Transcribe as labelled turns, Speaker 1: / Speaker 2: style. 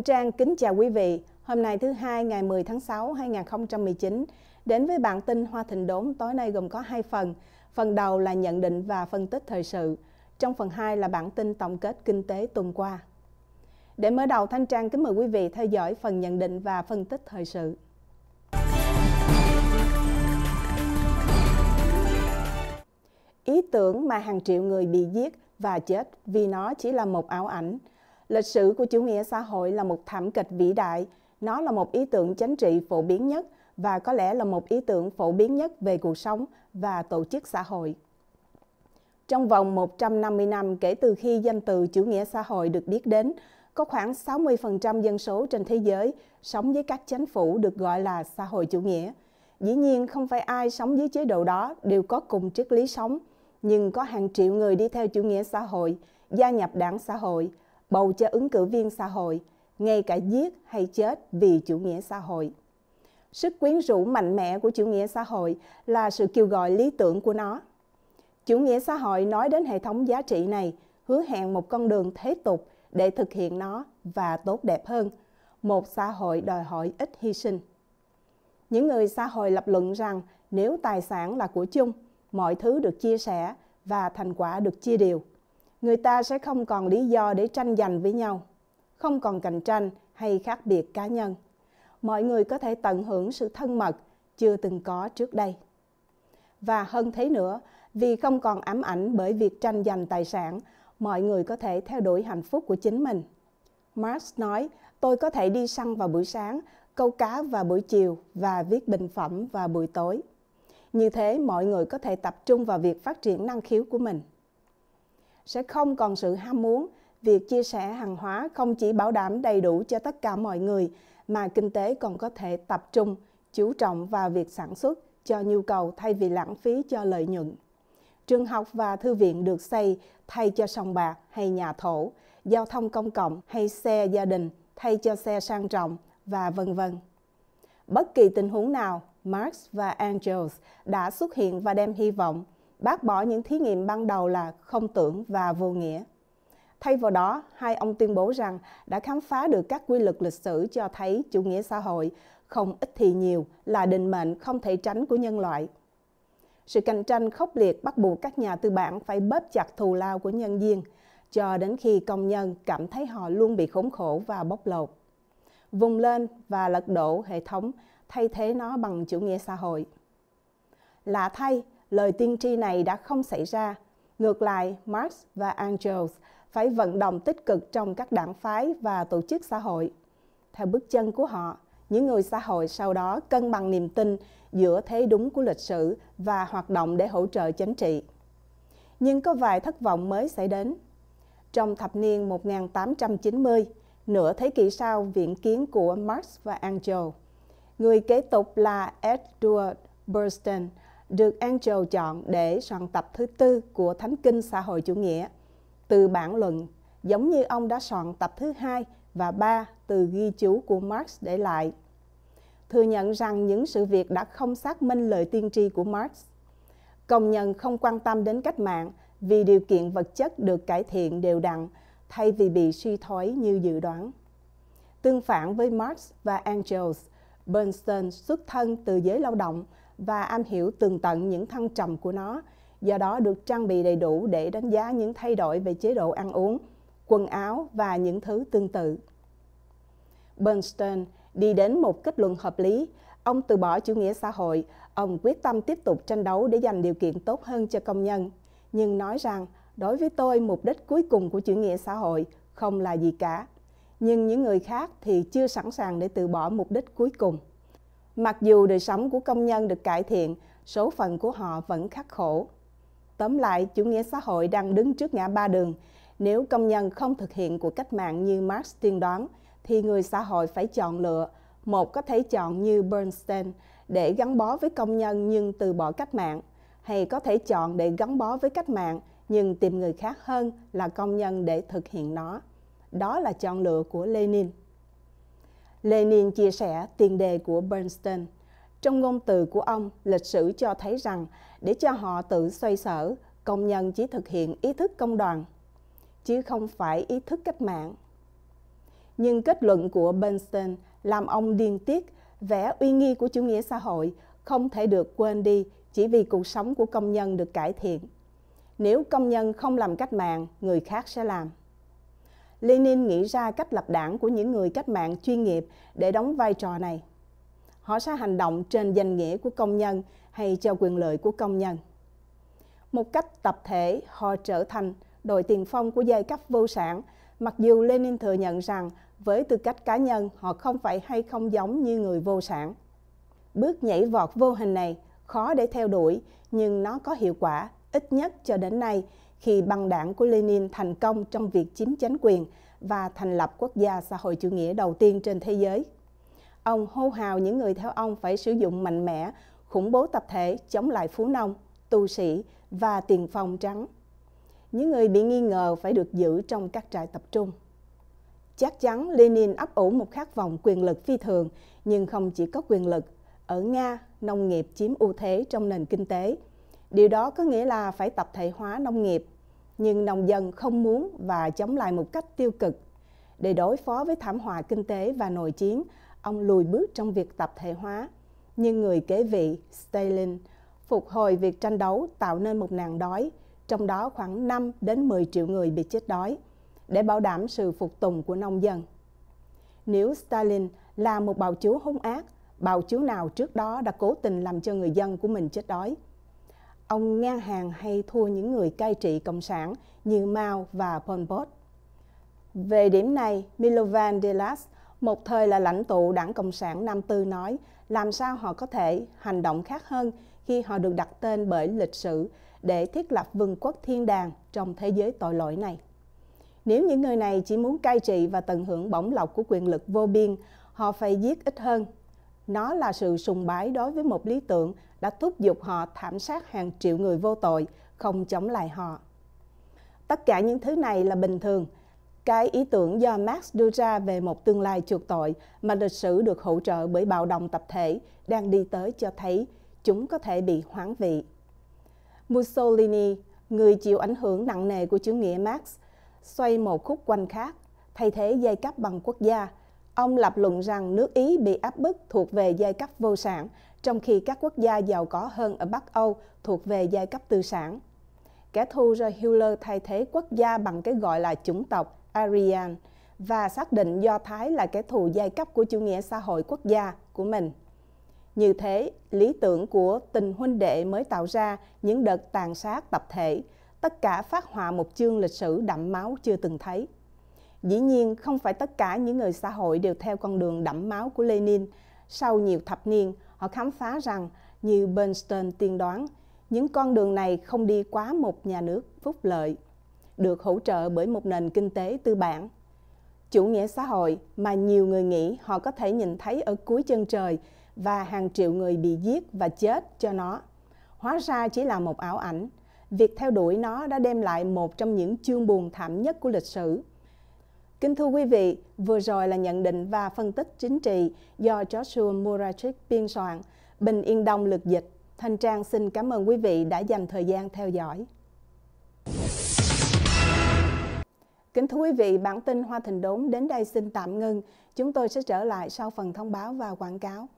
Speaker 1: Huyền Trang kính chào quý vị. Hôm nay thứ hai ngày 10 tháng 6 2019 đến với bản tin Hoa Thịnh Đốn tối nay gồm có hai phần. Phần đầu là nhận định và phân tích thời sự. Trong phần 2 là bản tin tổng kết kinh tế tuần qua. Để mở đầu Thanh Trang kính mời quý vị theo dõi phần nhận định và phân tích thời sự. Ý tưởng mà hàng triệu người bị giết và chết vì nó chỉ là một ảo ảnh – Lịch sử của chủ nghĩa xã hội là một thảm kịch vĩ đại. Nó là một ý tưởng chính trị phổ biến nhất và có lẽ là một ý tưởng phổ biến nhất về cuộc sống và tổ chức xã hội. Trong vòng 150 năm kể từ khi danh từ chủ nghĩa xã hội được biết đến, có khoảng 60% dân số trên thế giới sống với các chính phủ được gọi là xã hội chủ nghĩa. Dĩ nhiên không phải ai sống dưới chế độ đó đều có cùng triết lý sống, nhưng có hàng triệu người đi theo chủ nghĩa xã hội, gia nhập đảng xã hội, bầu cho ứng cử viên xã hội, ngay cả giết hay chết vì chủ nghĩa xã hội. Sức quyến rũ mạnh mẽ của chủ nghĩa xã hội là sự kêu gọi lý tưởng của nó. Chủ nghĩa xã hội nói đến hệ thống giá trị này, hứa hẹn một con đường thế tục để thực hiện nó và tốt đẹp hơn, một xã hội đòi hỏi ít hy sinh. Những người xã hội lập luận rằng nếu tài sản là của chung, mọi thứ được chia sẻ và thành quả được chia đều – người ta sẽ không còn lý do để tranh giành với nhau, không còn cạnh tranh hay khác biệt cá nhân. Mọi người có thể tận hưởng sự thân mật chưa từng có trước đây. Và hơn thế nữa, vì không còn ám ảnh bởi việc tranh giành tài sản, mọi người có thể theo đuổi hạnh phúc của chính mình. Marx nói, tôi có thể đi săn vào buổi sáng, câu cá vào buổi chiều và viết bình phẩm vào buổi tối. Như thế mọi người có thể tập trung vào việc phát triển năng khiếu của mình sẽ không còn sự ham muốn. Việc chia sẻ hàng hóa không chỉ bảo đảm đầy đủ cho tất cả mọi người, mà kinh tế còn có thể tập trung, chú trọng vào việc sản xuất cho nhu cầu thay vì lãng phí cho lợi nhuận. Trường học và thư viện được xây thay cho sòng bạc hay nhà thổ, giao thông công cộng hay xe gia đình thay cho xe sang trọng và vân vân. Bất kỳ tình huống nào, Marx và Engels đã xuất hiện và đem hy vọng – bác bỏ những thí nghiệm ban đầu là không tưởng và vô nghĩa. Thay vào đó, hai ông tuyên bố rằng đã khám phá được các quy luật lịch sử cho thấy chủ nghĩa xã hội không ít thì nhiều là định mệnh không thể tránh của nhân loại. Sự cạnh tranh khốc liệt bắt buộc các nhà tư bản phải bóp chặt thù lao của nhân viên, cho đến khi công nhân cảm thấy họ luôn bị khốn khổ và bóc lột. Vùng lên và lật đổ hệ thống, thay thế nó bằng chủ nghĩa xã hội. Lạ thay, lời tiên tri này đã không xảy ra. Ngược lại, Marx và Engels phải vận động tích cực trong các đảng phái và tổ chức xã hội. Theo bước chân của họ, những người xã hội sau đó cân bằng niềm tin giữa thế đúng của lịch sử và hoạt động để hỗ trợ chính trị. Nhưng có vài thất vọng mới xảy đến. Trong thập niên 1890, nửa thế kỷ sau viện kiến của Marx và Engels, người kế tục là Edward Bernstein – được Angel chọn để soạn tập thứ tư của Thánh Kinh Xã hội Chủ nghĩa từ bản luận, giống như ông đã soạn tập thứ hai và ba từ ghi chú của Marx để lại. Thừa nhận rằng những sự việc đã không xác minh lời tiên tri của Marx. Công nhân không quan tâm đến cách mạng vì điều kiện vật chất được cải thiện đều đặn thay vì bị suy thoái như dự đoán. Tương phản với Marx và Engels, Bernstein xuất thân từ giới lao động và am hiểu tường tận những thăng trầm của nó, do đó được trang bị đầy đủ để đánh giá những thay đổi về chế độ ăn uống, quần áo và những thứ tương tự. Bernstein đi đến một kết luận hợp lý, ông từ bỏ chủ nghĩa xã hội, ông quyết tâm tiếp tục tranh đấu để dành điều kiện tốt hơn cho công nhân, nhưng nói rằng đối với tôi mục đích cuối cùng của chủ nghĩa xã hội không là gì cả, nhưng những người khác thì chưa sẵn sàng để từ bỏ mục đích cuối cùng. Mặc dù đời sống của công nhân được cải thiện, số phận của họ vẫn khắc khổ. Tóm lại, chủ nghĩa xã hội đang đứng trước ngã ba đường. Nếu công nhân không thực hiện cuộc cách mạng như Marx tiên đoán, thì người xã hội phải chọn lựa. Một có thể chọn như Bernstein để gắn bó với công nhân nhưng từ bỏ cách mạng, hay có thể chọn để gắn bó với cách mạng nhưng tìm người khác hơn là công nhân để thực hiện nó. Đó là chọn lựa của Lenin. Lenin chia sẻ tiền đề của Bernstein. Trong ngôn từ của ông, lịch sử cho thấy rằng để cho họ tự xoay sở, công nhân chỉ thực hiện ý thức công đoàn, chứ không phải ý thức cách mạng. Nhưng kết luận của Bernstein làm ông điên tiết, vẻ uy nghi của chủ nghĩa xã hội không thể được quên đi chỉ vì cuộc sống của công nhân được cải thiện. Nếu công nhân không làm cách mạng, người khác sẽ làm. Lenin nghĩ ra cách lập đảng của những người cách mạng chuyên nghiệp để đóng vai trò này. Họ sẽ hành động trên danh nghĩa của công nhân hay cho quyền lợi của công nhân. Một cách tập thể, họ trở thành đội tiền phong của giai cấp vô sản, mặc dù Lenin thừa nhận rằng với tư cách cá nhân họ không phải hay không giống như người vô sản. Bước nhảy vọt vô hình này khó để theo đuổi nhưng nó có hiệu quả ít nhất cho đến nay khi băng đảng của Lenin thành công trong việc chiếm chính quyền và thành lập quốc gia xã hội chủ nghĩa đầu tiên trên thế giới. Ông hô hào những người theo ông phải sử dụng mạnh mẽ khủng bố tập thể chống lại phú nông, tu sĩ và tiền phong trắng. Những người bị nghi ngờ phải được giữ trong các trại tập trung. Chắc chắn Lenin ấp ủ một khát vọng quyền lực phi thường, nhưng không chỉ có quyền lực. Ở Nga, nông nghiệp chiếm ưu thế trong nền kinh tế – Điều đó có nghĩa là phải tập thể hóa nông nghiệp, nhưng nông dân không muốn và chống lại một cách tiêu cực. Để đối phó với thảm họa kinh tế và nội chiến, ông lùi bước trong việc tập thể hóa. Nhưng người kế vị, Stalin, phục hồi việc tranh đấu tạo nên một nạn đói, trong đó khoảng 5 đến 10 triệu người bị chết đói, để bảo đảm sự phục tùng của nông dân. Nếu Stalin là một bào chúa hung ác, bào chúa nào trước đó đã cố tình làm cho người dân của mình chết đói – ông ngang hàng hay thua những người cai trị cộng sản như Mao và Pol Pot. Về điểm này, Milovan Delas, một thời là lãnh tụ đảng Cộng sản Nam Tư nói làm sao họ có thể hành động khác hơn khi họ được đặt tên bởi lịch sử để thiết lập vương quốc thiên đàng trong thế giới tội lỗi này. Nếu những người này chỉ muốn cai trị và tận hưởng bổng lộc của quyền lực vô biên, họ phải giết ít hơn. Nó là sự sùng bái đối với một lý tưởng đã thúc giục họ thảm sát hàng triệu người vô tội, không chống lại họ. Tất cả những thứ này là bình thường. Cái ý tưởng do Marx đưa ra về một tương lai chuộc tội mà lịch sử được hỗ trợ bởi bạo động tập thể đang đi tới cho thấy chúng có thể bị hoãn vị. Mussolini, người chịu ảnh hưởng nặng nề của chủ nghĩa Marx, xoay một khúc quanh khác, thay thế giai cấp bằng quốc gia. Ông lập luận rằng nước Ý bị áp bức thuộc về giai cấp vô sản trong khi các quốc gia giàu có hơn ở Bắc Âu thuộc về giai cấp tư sản. Kẻ thù do Hitler thay thế quốc gia bằng cái gọi là chủng tộc Aryan và xác định Do Thái là kẻ thù giai cấp của chủ nghĩa xã hội quốc gia của mình. Như thế, lý tưởng của tình huynh đệ mới tạo ra những đợt tàn sát tập thể, tất cả phát họa một chương lịch sử đậm máu chưa từng thấy. Dĩ nhiên, không phải tất cả những người xã hội đều theo con đường đẫm máu của Lenin. Sau nhiều thập niên, họ khám phá rằng, như Bernstein tiên đoán, những con đường này không đi quá một nhà nước phúc lợi, được hỗ trợ bởi một nền kinh tế tư bản. Chủ nghĩa xã hội mà nhiều người nghĩ họ có thể nhìn thấy ở cuối chân trời và hàng triệu người bị giết và chết cho nó. Hóa ra chỉ là một ảo ảnh. Việc theo đuổi nó đã đem lại một trong những chương buồn thảm nhất của lịch sử – Kính thưa quý vị, vừa rồi là nhận định và phân tích chính trị do Joshua Murachik biên soạn, Bình Yên Đông lực dịch. Thanh Trang xin cảm ơn quý vị đã dành thời gian theo dõi. Kính thưa quý vị, bản tin Hoa Thịnh Đốn đến đây xin tạm ngưng. Chúng tôi sẽ trở lại sau phần thông báo và quảng cáo.